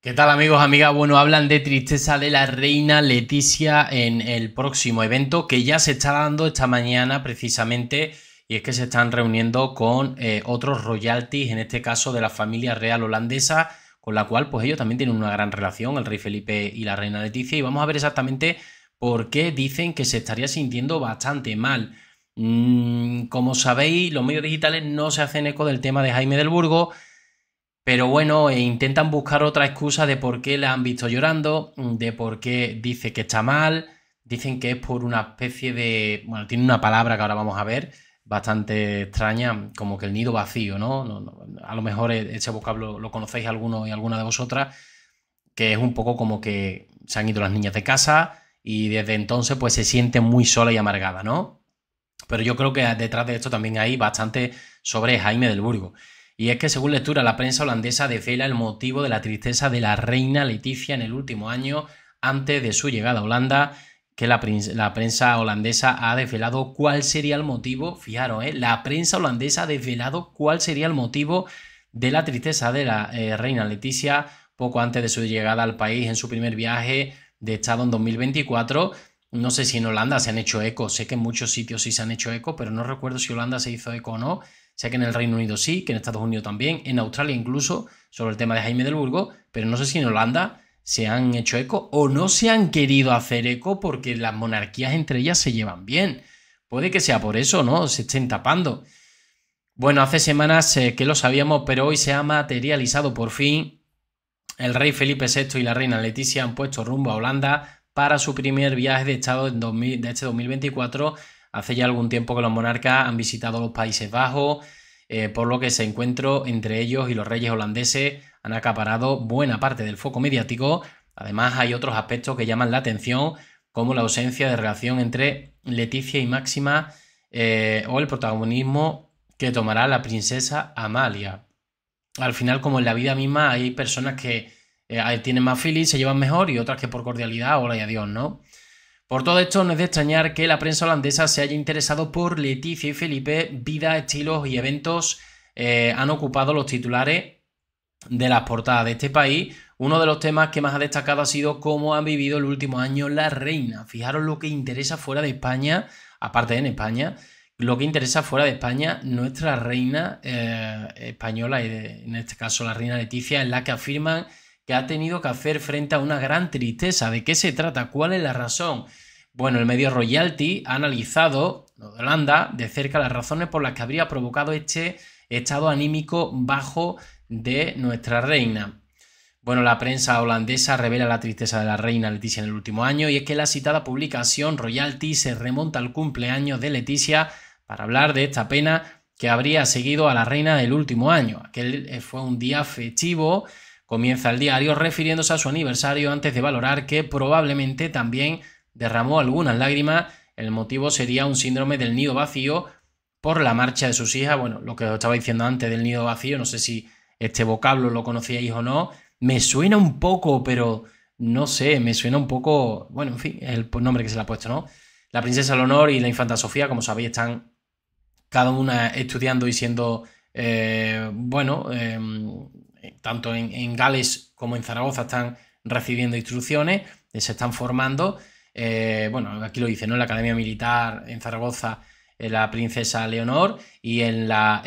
¿Qué tal amigos, amigas? Bueno, hablan de Tristeza de la Reina Leticia en el próximo evento que ya se está dando esta mañana precisamente y es que se están reuniendo con eh, otros royalties, en este caso de la familia real holandesa, con la cual pues ellos también tienen una gran relación, el rey Felipe y la reina Leticia y vamos a ver exactamente por qué dicen que se estaría sintiendo bastante mal. Mm, como sabéis, los medios digitales no se hacen eco del tema de Jaime del Burgo, pero bueno, e intentan buscar otra excusa de por qué la han visto llorando, mm, de por qué dice que está mal, dicen que es por una especie de... Bueno, tiene una palabra que ahora vamos a ver, bastante extraña, como que el nido vacío, ¿no? a lo mejor e-, ese vocablo lo conocéis alguno y alguna de vosotras, que es un poco como que se han ido las niñas de casa y desde entonces pues se siente muy sola y amargada, ¿no? Pero yo creo que detrás de esto también hay bastante sobre Jaime del Burgo. Y es que según lectura, la prensa holandesa desvela el motivo de la tristeza de la reina Leticia en el último año antes de su llegada a Holanda, que la, prensa holandesa ha desvelado cuál sería el motivo, fijaros, eh, la prensa holandesa ha desvelado cuál sería el motivo de la tristeza de la eh, reina Leticia poco antes de su llegada al país en su primer viaje de Estado en 2024. No sé si en Holanda se han hecho eco, sé que en muchos sitios sí se han hecho eco, pero no recuerdo si Holanda se hizo eco o no. Sé que en el Reino Unido sí, que en Estados Unidos también, en Australia incluso, sobre el tema de Jaime del Burgo, pero no sé si en Holanda se han hecho eco o no se han querido hacer eco porque las monarquías entre ellas se llevan bien. Puede que sea por eso, ¿no? Se estén tapando. Bueno, hace semanas eh, que lo sabíamos, pero hoy se ha materializado por fin. El rey Felipe VI y la reina Leticia han puesto rumbo a Holanda para su primer viaje de estado en de este 2024 Hace ya algún tiempo que los monarcas han visitado los Países Bajos, eh, por lo que ese encuentro entre ellos y los reyes holandeses han acaparado buena parte del foco mediático. Además, hay otros aspectos que llaman la atención, como la ausencia de relación entre Leticia y Máxima eh, o el protagonismo que tomará la princesa Amalia. Al final, como en la vida misma, hay personas que eh, tienen más feeling, se llevan mejor y otras que por cordialidad, hola y adiós, ¿no? Por todo esto, no es de extrañar que la prensa holandesa se haya interesado por Leticia y Felipe, vida, estilos y eventos eh, han ocupado los titulares de las portadas de este país. Uno de los temas que más ha destacado ha sido cómo han vivido el último año la reina. Fijaros lo que interesa fuera de España, aparte en España, lo que interesa fuera de España, nuestra reina eh, española, y en este caso la reina Leticia, en la que afirman que ha tenido que hacer frente a una gran tristeza. ¿De qué se trata? ¿Cuál es la razón? Bueno, el medio Royalty ha analizado, Holanda, de cerca las razones por las que habría provocado este estado anímico bajo de nuestra reina. Bueno, la prensa holandesa revela la tristeza de la reina Leticia en el último año y es que la citada publicación Royalty se remonta al cumpleaños de Leticia para hablar de esta pena que habría seguido a la reina del último año. Aquel eh, fue un día festivo Comienza el diario refiriéndose a su aniversario antes de valorar que probablemente también derramó algunas lágrimas. El motivo sería un síndrome del nido vacío por la marcha de sus hijas. Bueno, lo que os estaba diciendo antes del nido vacío, no sé si este vocablo lo conocíais o no. Me suena un poco, pero no sé, me suena un poco. Bueno, en fin, el nombre que se le ha puesto, ¿no? La princesa Leonor y la infanta Sofía, como sabéis, están cada una estudiando y siendo, eh, bueno, em, tanto en, Gales como en Zaragoza están recibiendo instrucciones, eh, se están formando. Eh, bueno, aquí lo dice, ¿no? En la Academia Militar en Zaragoza, eh, la Princesa Leonor, y en la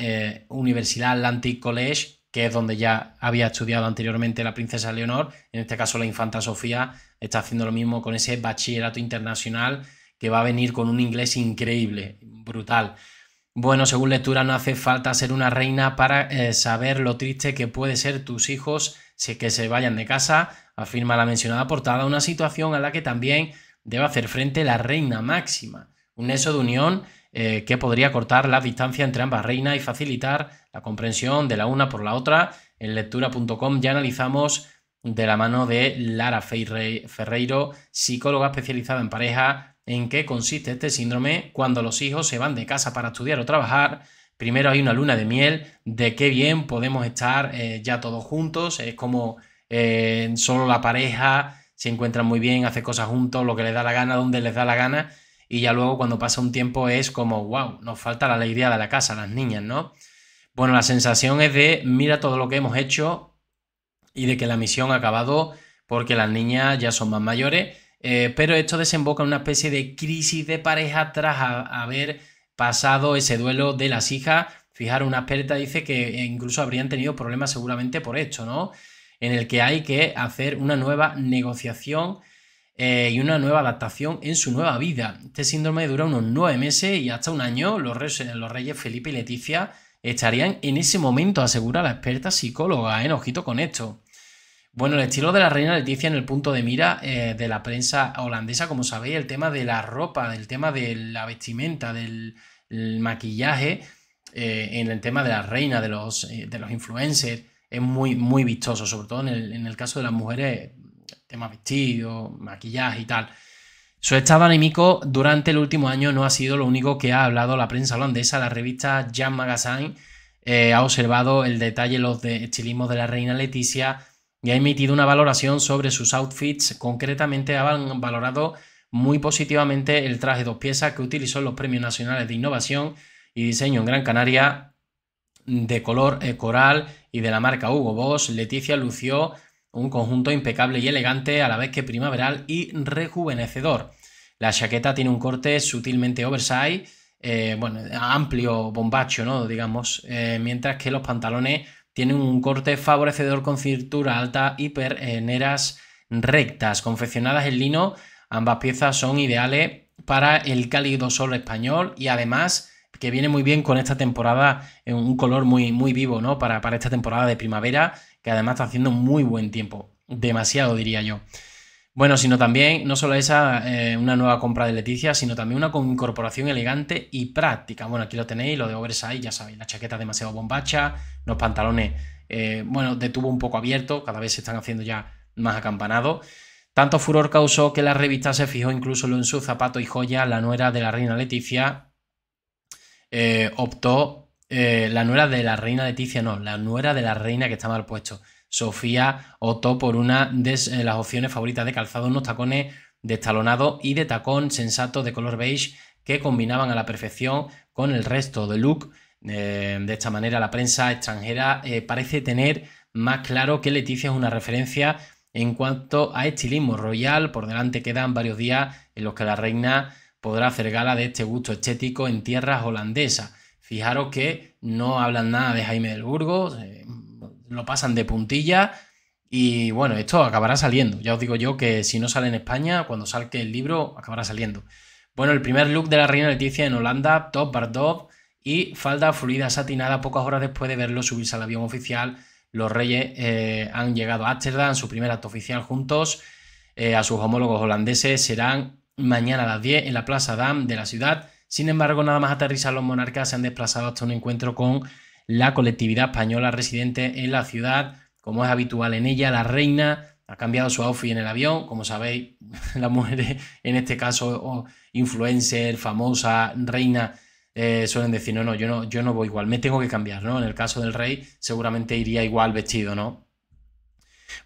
Universidad Atlantic College, que es donde ya había estudiado anteriormente la Princesa Leonor, en este caso la Infanta Sofía está haciendo lo mismo con ese bachillerato internacional que va a venir con un inglés increíble, brutal. Bueno, según lectura no hace falta ser una reina para eh, saber lo triste que puede ser tus hijos si que se vayan de casa, afirma la mencionada portada, una situación a la que también debe hacer frente la reina máxima, un nexo de unión eh, que podría cortar la distancia entre ambas reinas y facilitar la comprensión de la una por la otra. En lectura.com ya analizamos de la mano de Lara Ferreiro, psicóloga especializada en pareja, en qué consiste este síndrome cuando los hijos se van de casa para estudiar o trabajar. Primero hay una luna de miel, de qué bien podemos estar eh, ya todos juntos, es como eh, solo la pareja se encuentra muy bien, hace cosas juntos, lo que les da la gana, donde les da la gana, y ya luego cuando pasa un tiempo es como, wow, nos falta la alegría de la casa, las niñas, ¿no? Bueno, la sensación es de, mira todo lo que hemos hecho y de que la misión ha acabado porque las niñas ya son más mayores eh, pero esto desemboca en una especie de crisis de pareja tras haber pasado ese duelo de las hijas. Fijaros, una experta dice que incluso habrían tenido problemas seguramente por esto, ¿no? En el que hay que hacer una nueva negociación eh, y una nueva adaptación en su nueva vida. Este síndrome dura unos nueve meses y hasta un año. Los, reyes, Felipe y Leticia estarían en ese momento, asegura la experta psicóloga, en ¿eh? ojito con esto. Bueno, el estilo de la reina Leticia en el punto de mira eh, de la prensa holandesa, como sabéis, el tema de la ropa, del tema de la vestimenta, del maquillaje, eh, en el tema de la reina, de los, eh, de los influencers, es muy, muy vistoso, sobre todo en el, caso de las mujeres, tema vestido, maquillaje y tal. Su estado anímico durante el último año no ha sido lo único que ha hablado la prensa holandesa. La revista Jan Magazine ha observado el detalle, los de estilismos de la reina Leticia y ha emitido una valoración sobre sus outfits. Concretamente, han valorado muy positivamente el traje de dos piezas que utilizó en los premios nacionales de innovación y diseño en Gran Canaria de color eh, coral y de la marca Hugo Boss. Leticia lució un conjunto impecable y elegante, a la vez que primaveral y rejuvenecedor. La chaqueta tiene un corte sutilmente oversize, eh, bueno, amplio bombacho, ¿no? Digamos, eh, mientras que los pantalones tiene mm. un corte favorecedor con cintura alta hiper perneras rectas, confeccionadas en lino. Ambas piezas son ideales para el cálido sol español y además que viene muy bien con esta temporada, en un color muy, muy vivo, ¿no? Para, para esta temporada de primavera, que además está haciendo muy buen tiempo, demasiado diría yo. Bueno, sino también, no solo esa, eh, una nueva compra de Leticia, sino también una incorporación elegante y práctica. Bueno, aquí lo tenéis, lo de oversize, ya sabéis, la chaqueta demasiado bombacha, los pantalones, eh, bueno, de tubo un poco abierto, cada vez se están haciendo ya más acampanados. Tanto furor causó que la revista se fijó incluso en su zapato y joya, la nuera de la reina Leticia eh, optó, la nuera de la reina Leticia, no, la nuera de la reina que está mal puesto Sofía optó por una de eh, las opciones favoritas de calzado, unos tacones de estalonado y de tacón sensato de color beige que combinaban a la perfección con el resto del look. Eh, de esta manera, la prensa extranjera eh, parece tener más claro que Leticia es una referencia en cuanto a estilismo royal. Por delante quedan varios días en los que la reina podrá hacer gala de este gusto estético en tierras holandesas. Fijaros que no hablan nada de Jaime del Burgo lo pasan de puntilla. Y bueno, esto acabará saliendo. Ya os digo yo que si no sale en España, cuando salga el libro, acabará saliendo. Bueno, el primer look de la reina Leticia en Holanda, top bardot y falda fluida satinada pocas horas después de verlo subirse al avión oficial. Los reyes eh, han llegado a Ámsterdam, su primer acto oficial juntos eh, a sus homólogos holandeses. Serán mañana a las 10 en la Plaza Dam de la ciudad. Sin embargo, nada más aterrizar los monarcas se han desplazado hasta un encuentro con la colectividad española residente en la ciudad. Como es habitual en ella, la reina ha cambiado su outfit en el avión. Como sabéis, las mujeres, en este caso, influencer, famosa, reina, eh, suelen decir, no, no, yo no, yo no voy igual, me tengo que cambiar, ¿no? En el caso del rey, seguramente iría igual vestido, ¿no?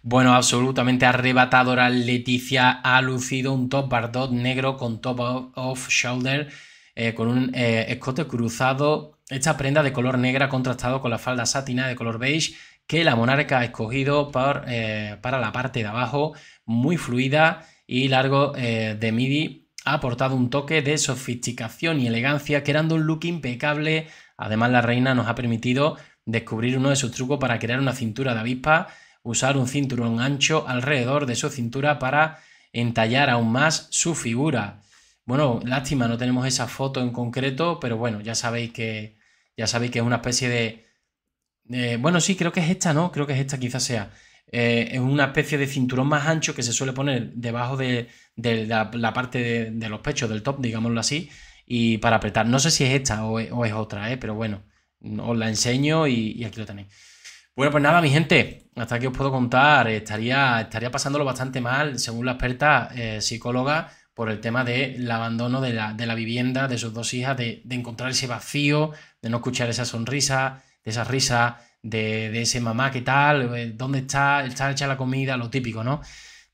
Bueno, absolutamente arrebatadora Leticia ha lucido un top bardot negro con top off, shoulder, eh, con un eh, escote cruzado esta prenda de color negra contrastado con la falda satina de color beige que la monarca ha escogido eh, para la parte de abajo, muy fluida y largo eh, de midi, ha aportado un toque de sofisticación y elegancia, creando un look impecable. Además, la reina nos ha permitido descubrir uno de sus trucos para crear una cintura de avispa, usar un cinturón ancho alrededor de su cintura para entallar aún más su figura. Bueno, lástima, no tenemos esa foto en concreto, pero bueno, ya sabéis que, ya sabéis que es una especie de... bueno, sí, creo que es esta, ¿no? Creo que es esta, quizás sea. Eh, es una especie de cinturón más ancho que se suele poner debajo de, la, parte de, los pechos, del top, digámoslo así, y para apretar. No sé si es esta o, es, otra, ¿eh? pero bueno, os la enseño y, aquí lo tenéis. Bueno, pues nada, mi gente, hasta aquí os puedo contar. Estaría, estaría pasándolo bastante mal, según la experta eh, psicóloga por el tema del abandono de la, vivienda de sus dos hijas, de, encontrar ese vacío, de no escuchar esa sonrisa, de esa risa, de, ese mamá, ¿qué tal? Eh, ¿Dónde está? ¿Está hecha la comida? Lo típico, ¿no?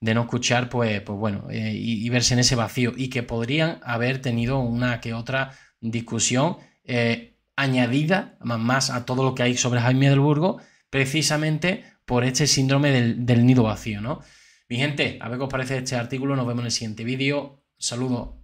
De no escuchar, pues, pues bueno, eh, y, verse en ese vacío y que podrían haber tenido una que otra discusión eh, añadida más, más a todo lo que hay sobre Jaime del Burgo, precisamente por este síndrome del, del nido vacío, ¿no? Mi gente, a ver qué os parece este artículo. Nos vemos en el siguiente vídeo. Saludos.